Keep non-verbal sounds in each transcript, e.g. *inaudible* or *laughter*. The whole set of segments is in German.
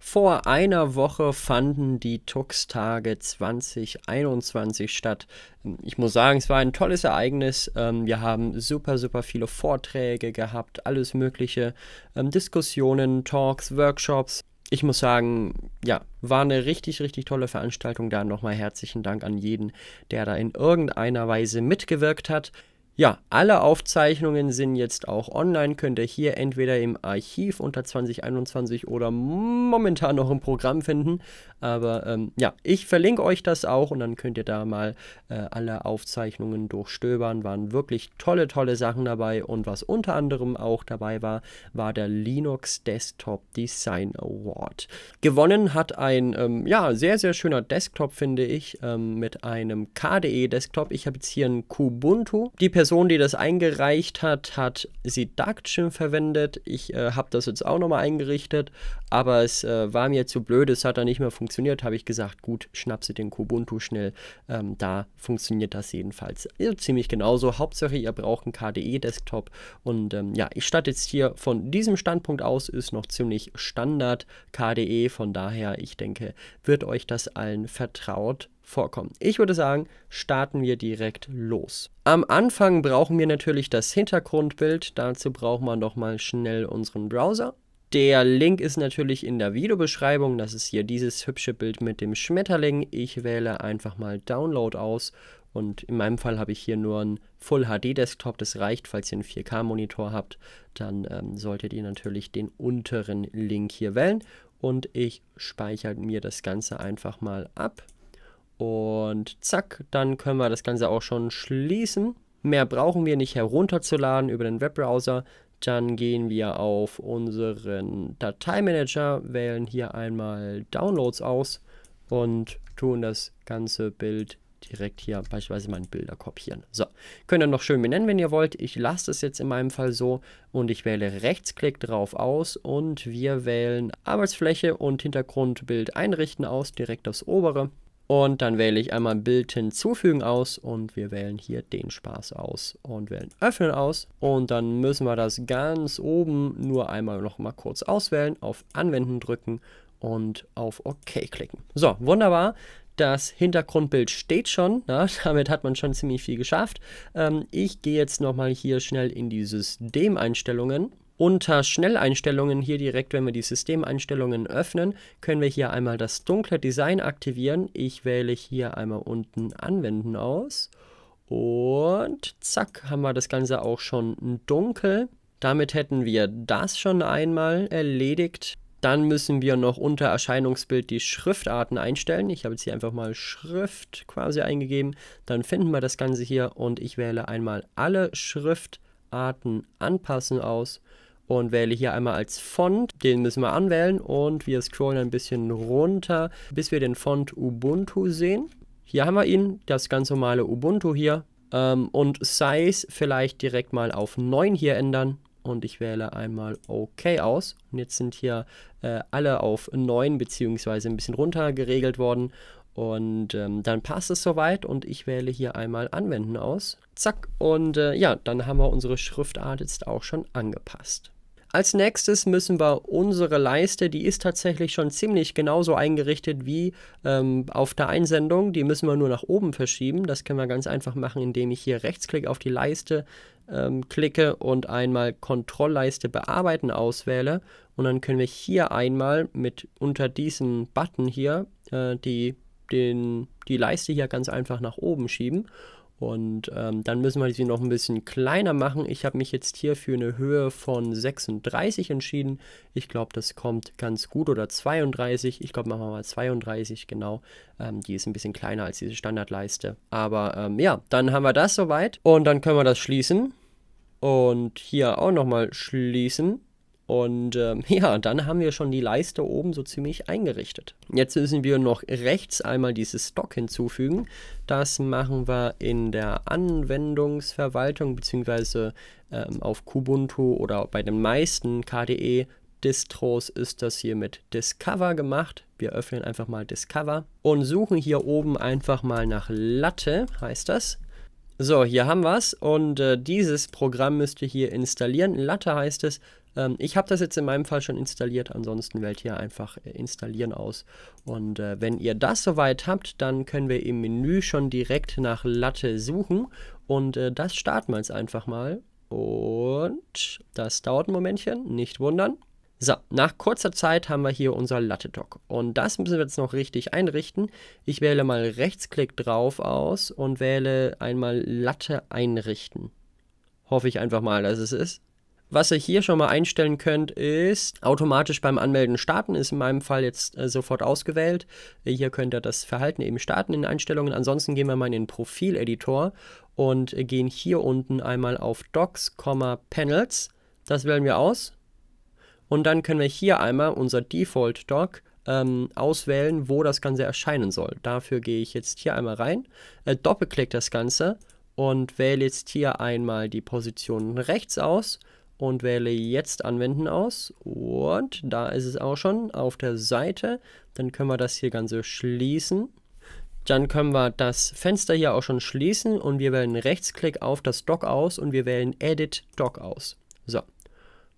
Vor einer Woche fanden die Tux-Tage 2021 statt. Ich muss sagen, es war ein tolles Ereignis. Ähm, wir haben super, super viele Vorträge gehabt, alles Mögliche, ähm, Diskussionen, Talks, Workshops. Ich muss sagen, ja, war eine richtig, richtig tolle Veranstaltung. Da nochmal herzlichen Dank an jeden, der da in irgendeiner Weise mitgewirkt hat. Ja, alle Aufzeichnungen sind jetzt auch online. Könnt ihr hier entweder im Archiv unter 2021 oder momentan noch im Programm finden. Aber ähm, ja, ich verlinke euch das auch und dann könnt ihr da mal äh, alle Aufzeichnungen durchstöbern. Waren wirklich tolle, tolle Sachen dabei. Und was unter anderem auch dabei war, war der Linux Desktop Design Award. Gewonnen hat ein ähm, ja, sehr, sehr schöner Desktop, finde ich, ähm, mit einem KDE Desktop. Ich habe jetzt hier einen Kubuntu. Die Person Person, die das eingereicht hat, hat Seduction verwendet. Ich äh, habe das jetzt auch nochmal eingerichtet, aber es äh, war mir zu blöd, es hat dann nicht mehr funktioniert. Habe ich gesagt, gut, schnapp sie den Kubuntu schnell. Ähm, da funktioniert das jedenfalls also ziemlich genauso. Hauptsache, ihr braucht einen KDE-Desktop. Und ähm, ja, ich starte jetzt hier von diesem Standpunkt aus, ist noch ziemlich Standard KDE. Von daher, ich denke, wird euch das allen vertraut vorkommen. Ich würde sagen, starten wir direkt los. Am Anfang brauchen wir natürlich das Hintergrundbild. Dazu brauchen wir nochmal schnell unseren Browser. Der Link ist natürlich in der Videobeschreibung. Das ist hier dieses hübsche Bild mit dem Schmetterling. Ich wähle einfach mal Download aus. Und in meinem Fall habe ich hier nur einen Full HD Desktop. Das reicht, falls ihr einen 4K Monitor habt. Dann ähm, solltet ihr natürlich den unteren Link hier wählen. Und ich speichere mir das Ganze einfach mal ab. Und zack, dann können wir das Ganze auch schon schließen. Mehr brauchen wir nicht herunterzuladen über den Webbrowser. Dann gehen wir auf unseren Dateimanager, wählen hier einmal Downloads aus und tun das ganze Bild direkt hier beispielsweise meine Bilder kopieren. So, könnt ihr noch schön benennen, wenn ihr wollt. Ich lasse es jetzt in meinem Fall so und ich wähle Rechtsklick drauf aus und wir wählen Arbeitsfläche und Hintergrundbild einrichten aus, direkt das obere. Und dann wähle ich einmal Bild hinzufügen aus und wir wählen hier den Spaß aus und wählen öffnen aus. Und dann müssen wir das ganz oben nur einmal noch mal kurz auswählen, auf Anwenden drücken und auf OK klicken. So, wunderbar. Das Hintergrundbild steht schon. Na, *laughs* damit hat man schon ziemlich viel geschafft. Ähm, ich gehe jetzt nochmal hier schnell in die Systemeinstellungen unter Schnelleinstellungen hier direkt, wenn wir die Systemeinstellungen öffnen, können wir hier einmal das dunkle Design aktivieren. Ich wähle hier einmal unten Anwenden aus und zack, haben wir das Ganze auch schon dunkel. Damit hätten wir das schon einmal erledigt. Dann müssen wir noch unter Erscheinungsbild die Schriftarten einstellen. Ich habe jetzt hier einfach mal Schrift quasi eingegeben. Dann finden wir das Ganze hier und ich wähle einmal alle Schriftarten anpassen aus und wähle hier einmal als Font. Den müssen wir anwählen und wir scrollen ein bisschen runter, bis wir den Font Ubuntu sehen. Hier haben wir ihn, das ganz normale Ubuntu hier. Ähm, und Size vielleicht direkt mal auf 9 hier ändern. Und ich wähle einmal OK aus. Und jetzt sind hier äh, alle auf 9 beziehungsweise ein bisschen runter geregelt worden. Und ähm, dann passt es soweit und ich wähle hier einmal Anwenden aus. Zack. Und äh, ja, dann haben wir unsere Schriftart jetzt auch schon angepasst. Als nächstes müssen wir unsere Leiste, die ist tatsächlich schon ziemlich genauso eingerichtet wie ähm, auf der Einsendung. Die müssen wir nur nach oben verschieben. Das können wir ganz einfach machen, indem ich hier rechtsklick auf die Leiste ähm, klicke und einmal Kontrollleiste bearbeiten auswähle. Und dann können wir hier einmal mit unter diesem Button hier äh, die, den, die Leiste hier ganz einfach nach oben schieben. Und ähm, dann müssen wir sie noch ein bisschen kleiner machen. Ich habe mich jetzt hier für eine Höhe von 36 entschieden. Ich glaube, das kommt ganz gut. Oder 32. Ich glaube, machen wir mal 32, genau. Ähm, die ist ein bisschen kleiner als diese Standardleiste. Aber ähm, ja, dann haben wir das soweit. Und dann können wir das schließen. Und hier auch nochmal schließen. Und ähm, *laughs* ja, dann haben wir schon die Leiste oben so ziemlich eingerichtet. Jetzt müssen wir noch rechts einmal dieses Stock hinzufügen. Das machen wir in der Anwendungsverwaltung beziehungsweise ähm, auf Kubuntu oder bei den meisten KDE Distros ist das hier mit Discover gemacht. Wir öffnen einfach mal Discover und suchen hier oben einfach mal nach Latte, heißt das. So, hier haben wir es und äh, dieses Programm müsst ihr hier installieren. Latte heißt es ähm, ich habe das jetzt in meinem Fall schon installiert, ansonsten wählt ihr einfach äh, installieren aus. Und äh, wenn ihr das soweit habt, dann können wir im Menü schon direkt nach Latte suchen und äh, das starten wir jetzt einfach mal. Und das dauert ein Momentchen, nicht wundern. So, nach kurzer Zeit haben wir hier unser Latte-Dock. Und das müssen wir jetzt noch richtig einrichten. Ich wähle mal Rechtsklick drauf aus und wähle einmal Latte einrichten. Hoffe ich einfach mal, dass es ist. Was ihr hier schon mal einstellen könnt, ist automatisch beim Anmelden starten, ist in meinem Fall jetzt äh, sofort ausgewählt. Hier könnt ihr das Verhalten eben starten in Einstellungen. Ansonsten gehen wir mal in den Profileditor und gehen hier unten einmal auf Docs, Panels. Das wählen wir aus. Und dann können wir hier einmal unser Default Doc ähm, auswählen, wo das Ganze erscheinen soll. Dafür gehe ich jetzt hier einmal rein, äh, doppelklick das Ganze und wähle jetzt hier einmal die Position rechts aus und wähle jetzt Anwenden aus. Und da ist es auch schon auf der Seite. Dann können wir das hier Ganze schließen. Dann können wir das Fenster hier auch schon schließen und wir wählen Rechtsklick auf das Dock aus und wir wählen Edit Dock aus. So,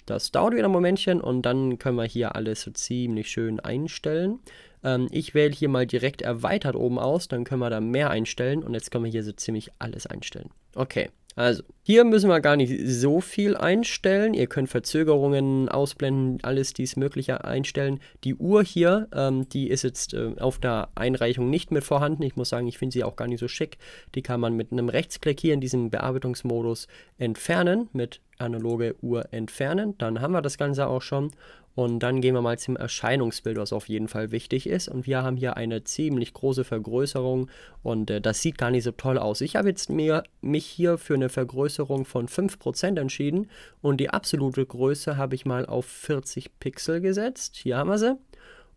das dauert wieder ein Momentchen und dann können wir hier alles so ziemlich schön einstellen. Ähm, ich wähle hier mal direkt erweitert oben aus, dann können wir da mehr einstellen und jetzt können wir hier so ziemlich alles einstellen. Okay. Also, hier müssen wir gar nicht so viel einstellen. Ihr könnt Verzögerungen ausblenden, alles dies Mögliche einstellen. Die Uhr hier, ähm, die ist jetzt äh, auf der Einreichung nicht mit vorhanden. Ich muss sagen, ich finde sie auch gar nicht so schick. Die kann man mit einem Rechtsklick hier in diesem Bearbeitungsmodus entfernen, mit analoge Uhr entfernen. Dann haben wir das Ganze auch schon. Und dann gehen wir mal zum Erscheinungsbild, was auf jeden Fall wichtig ist. Und wir haben hier eine ziemlich große Vergrößerung und äh, das sieht gar nicht so toll aus. Ich habe jetzt mir, mich hier für eine Vergrößerung von 5% entschieden und die absolute Größe habe ich mal auf 40 Pixel gesetzt. Hier haben wir sie.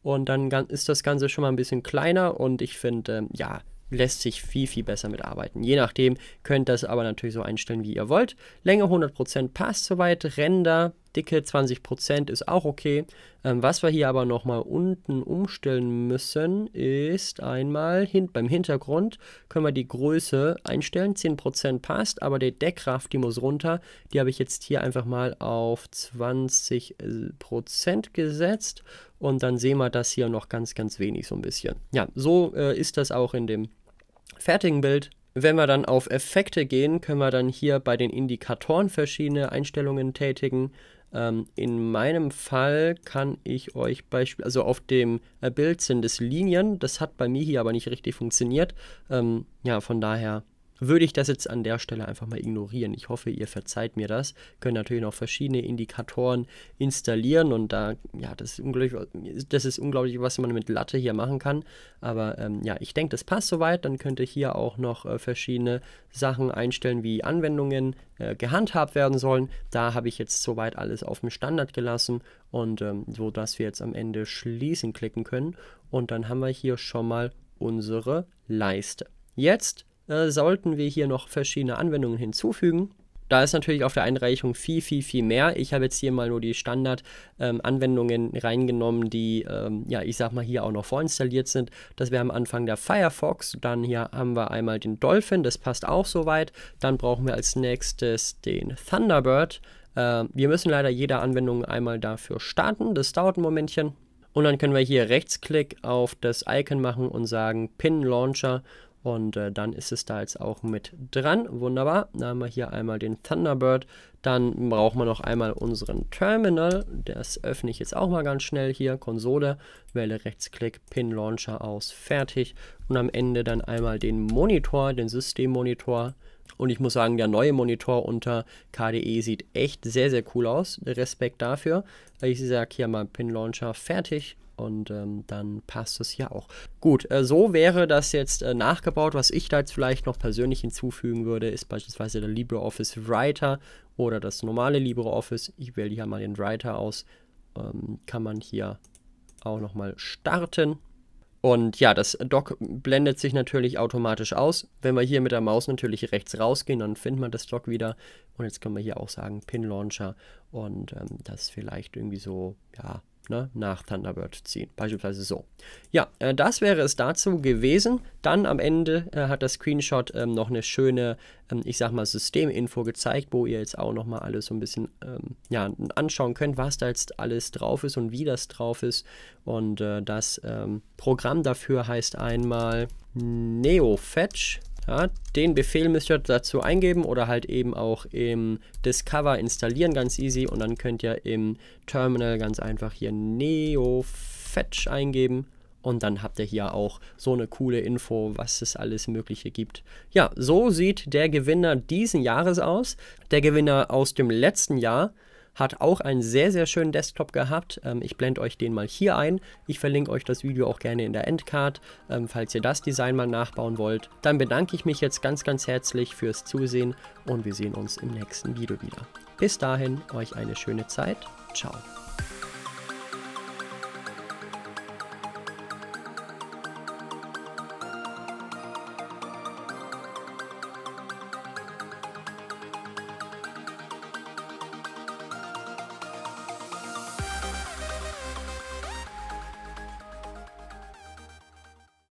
Und dann ist das Ganze schon mal ein bisschen kleiner und ich finde, ähm, ja, lässt sich viel, viel besser mitarbeiten. Je nachdem könnt ihr das aber natürlich so einstellen, wie ihr wollt. Länge 100% passt soweit, Ränder, Dicke 20% ist auch okay. Ähm, was wir hier aber nochmal unten umstellen müssen, ist einmal hin beim Hintergrund können wir die Größe einstellen. 10% passt, aber der Deckkraft, die muss runter. Die habe ich jetzt hier einfach mal auf 20% gesetzt und dann sehen wir das hier noch ganz, ganz wenig so ein bisschen. Ja, so äh, ist das auch in dem fertigen Bild. Wenn wir dann auf Effekte gehen, können wir dann hier bei den Indikatoren verschiedene Einstellungen tätigen. Ähm, in meinem Fall kann ich euch beispielsweise, also auf dem äh, Bild sind es Linien, das hat bei mir hier aber nicht richtig funktioniert. Ähm, ja, von daher würde ich das jetzt an der Stelle einfach mal ignorieren. Ich hoffe, ihr verzeiht mir das. Könnt natürlich noch verschiedene Indikatoren installieren und da, ja, das ist unglaublich, das ist unglaublich was man mit Latte hier machen kann. Aber ähm, ja, ich denke, das passt soweit. Dann könnt ihr hier auch noch äh, verschiedene Sachen einstellen, wie Anwendungen äh, gehandhabt werden sollen. Da habe ich jetzt soweit alles auf dem Standard gelassen und ähm, so, dass wir jetzt am Ende schließen klicken können. Und dann haben wir hier schon mal unsere Leiste. Jetzt äh, sollten wir hier noch verschiedene Anwendungen hinzufügen. Da ist natürlich auf der Einreichung viel, viel, viel mehr. Ich habe jetzt hier mal nur die Standard-Anwendungen ähm, reingenommen, die, ähm, ja, ich sag mal, hier auch noch vorinstalliert sind. Das wäre am Anfang der Firefox. Dann hier haben wir einmal den Dolphin, das passt auch soweit. Dann brauchen wir als nächstes den Thunderbird. Äh, wir müssen leider jede Anwendung einmal dafür starten. Das dauert ein Momentchen. Und dann können wir hier Rechtsklick auf das Icon machen und sagen Pin Launcher und äh, dann ist es da jetzt auch mit dran. Wunderbar. Dann haben wir hier einmal den Thunderbird. Dann brauchen wir noch einmal unseren Terminal. Das öffne ich jetzt auch mal ganz schnell hier. Konsole, wähle Rechtsklick, Pin Launcher aus, fertig. Und am Ende dann einmal den Monitor, den Systemmonitor. Und ich muss sagen, der neue Monitor unter KDE sieht echt sehr, sehr cool aus. Respekt dafür. Ich sage hier mal Pin Launcher fertig und ähm, dann passt es ja auch. Gut, äh, so wäre das jetzt äh, nachgebaut. Was ich da jetzt vielleicht noch persönlich hinzufügen würde, ist beispielsweise der LibreOffice Writer oder das normale LibreOffice. Ich wähle hier mal den Writer aus. Ähm, kann man hier auch nochmal starten. Und ja, das Dock blendet sich natürlich automatisch aus. Wenn wir hier mit der Maus natürlich rechts rausgehen, dann findet man das Dock wieder. Und jetzt können wir hier auch sagen Pin Launcher und ähm, das vielleicht irgendwie so, ja, ne, nach Thunderbird ziehen. Beispielsweise so. Ja, äh, das wäre es dazu gewesen. Dann am Ende äh, hat das Screenshot ähm, noch eine schöne, ähm, ich sag mal, Systeminfo gezeigt, wo ihr jetzt auch nochmal alles so ein bisschen ähm, ja, anschauen könnt, was da jetzt alles drauf ist und wie das drauf ist. Und äh, das ähm, Programm dafür heißt einmal NeoFetch. Ja, den Befehl müsst ihr dazu eingeben oder halt eben auch im Discover installieren, ganz easy. Und dann könnt ihr im Terminal ganz einfach hier NeoFetch eingeben. Und dann habt ihr hier auch so eine coole Info, was es alles Mögliche gibt. Ja, so sieht der Gewinner diesen Jahres aus. Der Gewinner aus dem letzten Jahr hat auch einen sehr, sehr schönen Desktop gehabt. Ähm, ich blende euch den mal hier ein. Ich verlinke euch das Video auch gerne in der Endcard, ähm, falls ihr das Design mal nachbauen wollt. Dann bedanke ich mich jetzt ganz, ganz herzlich fürs Zusehen und wir sehen uns im nächsten Video wieder. Bis dahin, euch eine schöne Zeit. Ciao.